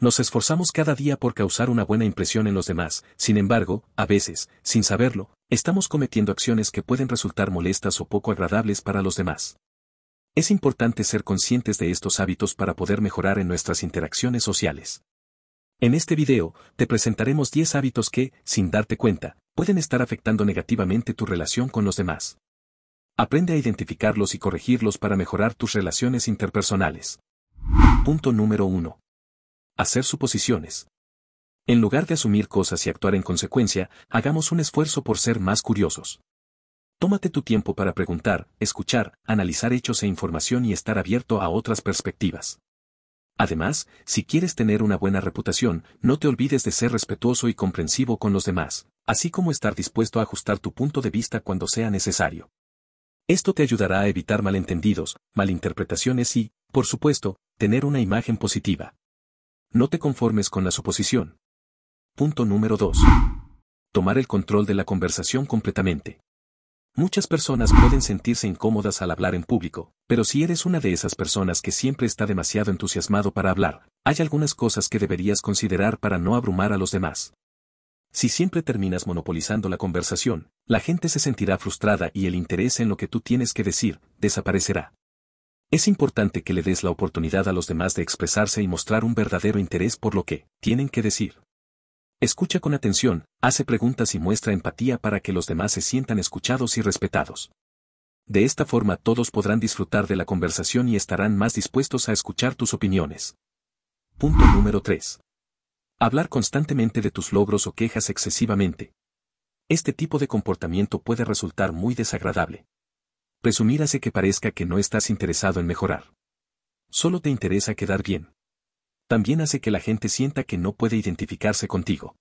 Nos esforzamos cada día por causar una buena impresión en los demás, sin embargo, a veces, sin saberlo, estamos cometiendo acciones que pueden resultar molestas o poco agradables para los demás. Es importante ser conscientes de estos hábitos para poder mejorar en nuestras interacciones sociales. En este video, te presentaremos 10 hábitos que, sin darte cuenta, pueden estar afectando negativamente tu relación con los demás. Aprende a identificarlos y corregirlos para mejorar tus relaciones interpersonales. Punto número 1 hacer suposiciones. En lugar de asumir cosas y actuar en consecuencia, hagamos un esfuerzo por ser más curiosos. Tómate tu tiempo para preguntar, escuchar, analizar hechos e información y estar abierto a otras perspectivas. Además, si quieres tener una buena reputación, no te olvides de ser respetuoso y comprensivo con los demás, así como estar dispuesto a ajustar tu punto de vista cuando sea necesario. Esto te ayudará a evitar malentendidos, malinterpretaciones y, por supuesto, tener una imagen positiva. No te conformes con la suposición. Punto número 2. Tomar el control de la conversación completamente. Muchas personas pueden sentirse incómodas al hablar en público, pero si eres una de esas personas que siempre está demasiado entusiasmado para hablar, hay algunas cosas que deberías considerar para no abrumar a los demás. Si siempre terminas monopolizando la conversación, la gente se sentirá frustrada y el interés en lo que tú tienes que decir desaparecerá. Es importante que le des la oportunidad a los demás de expresarse y mostrar un verdadero interés por lo que tienen que decir. Escucha con atención, hace preguntas y muestra empatía para que los demás se sientan escuchados y respetados. De esta forma todos podrán disfrutar de la conversación y estarán más dispuestos a escuchar tus opiniones. Punto número 3. Hablar constantemente de tus logros o quejas excesivamente. Este tipo de comportamiento puede resultar muy desagradable. Presumir hace que parezca que no estás interesado en mejorar. Solo te interesa quedar bien. También hace que la gente sienta que no puede identificarse contigo.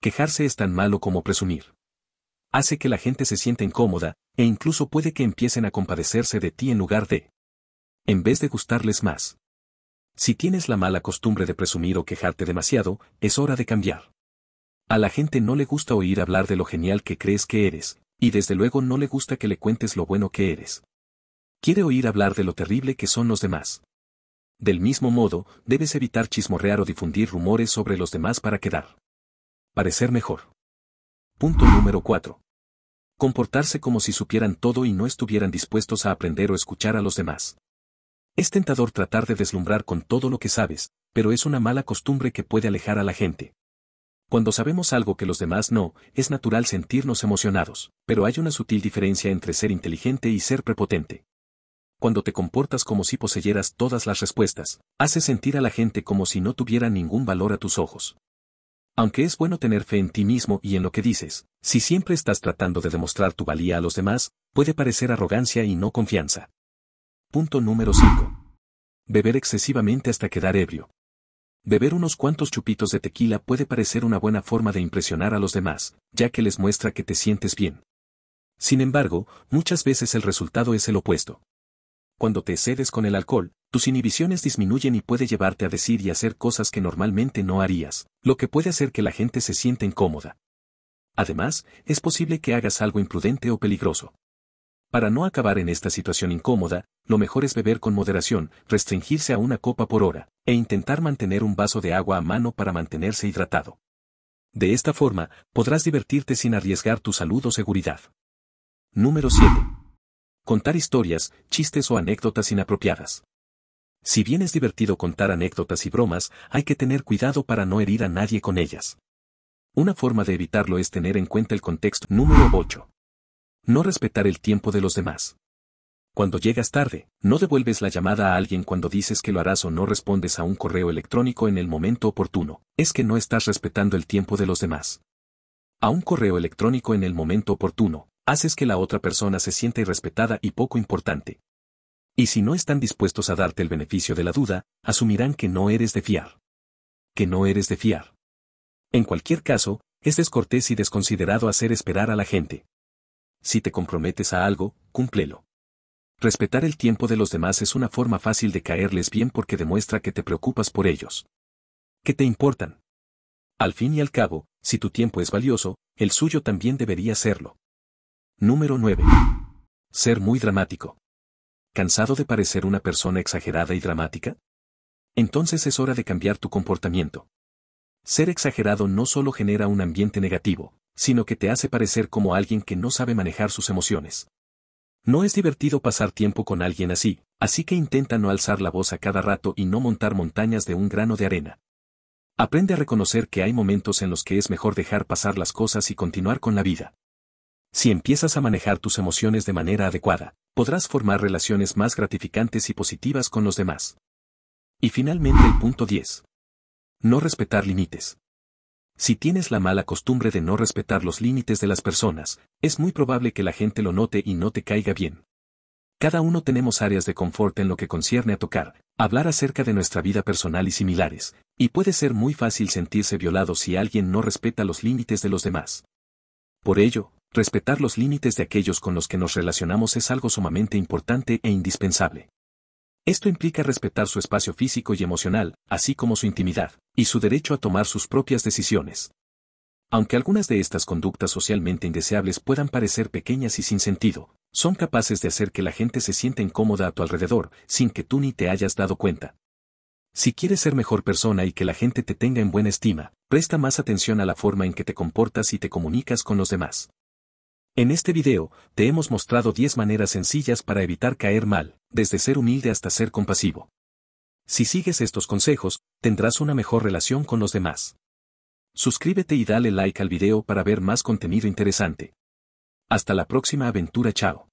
Quejarse es tan malo como presumir. Hace que la gente se sienta incómoda, e incluso puede que empiecen a compadecerse de ti en lugar de... En vez de gustarles más. Si tienes la mala costumbre de presumir o quejarte demasiado, es hora de cambiar. A la gente no le gusta oír hablar de lo genial que crees que eres, y desde luego no le gusta que le cuentes lo bueno que eres. Quiere oír hablar de lo terrible que son los demás. Del mismo modo, debes evitar chismorrear o difundir rumores sobre los demás para quedar. Parecer mejor. Punto número 4. Comportarse como si supieran todo y no estuvieran dispuestos a aprender o escuchar a los demás. Es tentador tratar de deslumbrar con todo lo que sabes, pero es una mala costumbre que puede alejar a la gente. Cuando sabemos algo que los demás no, es natural sentirnos emocionados, pero hay una sutil diferencia entre ser inteligente y ser prepotente. Cuando te comportas como si poseyeras todas las respuestas, haces sentir a la gente como si no tuviera ningún valor a tus ojos. Aunque es bueno tener fe en ti mismo y en lo que dices, si siempre estás tratando de demostrar tu valía a los demás, puede parecer arrogancia y no confianza. Punto número 5. Beber excesivamente hasta quedar ebrio. Beber unos cuantos chupitos de tequila puede parecer una buena forma de impresionar a los demás, ya que les muestra que te sientes bien. Sin embargo, muchas veces el resultado es el opuesto. Cuando te cedes con el alcohol, tus inhibiciones disminuyen y puede llevarte a decir y hacer cosas que normalmente no harías, lo que puede hacer que la gente se sienta incómoda. Además, es posible que hagas algo imprudente o peligroso. Para no acabar en esta situación incómoda, lo mejor es beber con moderación, restringirse a una copa por hora, e intentar mantener un vaso de agua a mano para mantenerse hidratado. De esta forma, podrás divertirte sin arriesgar tu salud o seguridad. Número 7. Contar historias, chistes o anécdotas inapropiadas. Si bien es divertido contar anécdotas y bromas, hay que tener cuidado para no herir a nadie con ellas. Una forma de evitarlo es tener en cuenta el contexto. Número 8 no respetar el tiempo de los demás. Cuando llegas tarde, no devuelves la llamada a alguien cuando dices que lo harás o no respondes a un correo electrónico en el momento oportuno, es que no estás respetando el tiempo de los demás. A un correo electrónico en el momento oportuno, haces que la otra persona se sienta irrespetada y poco importante. Y si no están dispuestos a darte el beneficio de la duda, asumirán que no eres de fiar. Que no eres de fiar. En cualquier caso, es descortés y desconsiderado hacer esperar a la gente si te comprometes a algo, cúmplelo. Respetar el tiempo de los demás es una forma fácil de caerles bien porque demuestra que te preocupas por ellos. ¿Qué te importan? Al fin y al cabo, si tu tiempo es valioso, el suyo también debería serlo. Número 9. Ser muy dramático. ¿Cansado de parecer una persona exagerada y dramática? Entonces es hora de cambiar tu comportamiento. Ser exagerado no solo genera un ambiente negativo, sino que te hace parecer como alguien que no sabe manejar sus emociones. No es divertido pasar tiempo con alguien así, así que intenta no alzar la voz a cada rato y no montar montañas de un grano de arena. Aprende a reconocer que hay momentos en los que es mejor dejar pasar las cosas y continuar con la vida. Si empiezas a manejar tus emociones de manera adecuada, podrás formar relaciones más gratificantes y positivas con los demás. Y finalmente el punto 10. No respetar límites. Si tienes la mala costumbre de no respetar los límites de las personas, es muy probable que la gente lo note y no te caiga bien. Cada uno tenemos áreas de confort en lo que concierne a tocar, hablar acerca de nuestra vida personal y similares, y puede ser muy fácil sentirse violado si alguien no respeta los límites de los demás. Por ello, respetar los límites de aquellos con los que nos relacionamos es algo sumamente importante e indispensable. Esto implica respetar su espacio físico y emocional, así como su intimidad, y su derecho a tomar sus propias decisiones. Aunque algunas de estas conductas socialmente indeseables puedan parecer pequeñas y sin sentido, son capaces de hacer que la gente se sienta incómoda a tu alrededor, sin que tú ni te hayas dado cuenta. Si quieres ser mejor persona y que la gente te tenga en buena estima, presta más atención a la forma en que te comportas y te comunicas con los demás. En este video, te hemos mostrado 10 maneras sencillas para evitar caer mal, desde ser humilde hasta ser compasivo. Si sigues estos consejos, tendrás una mejor relación con los demás. Suscríbete y dale like al video para ver más contenido interesante. Hasta la próxima aventura, chao.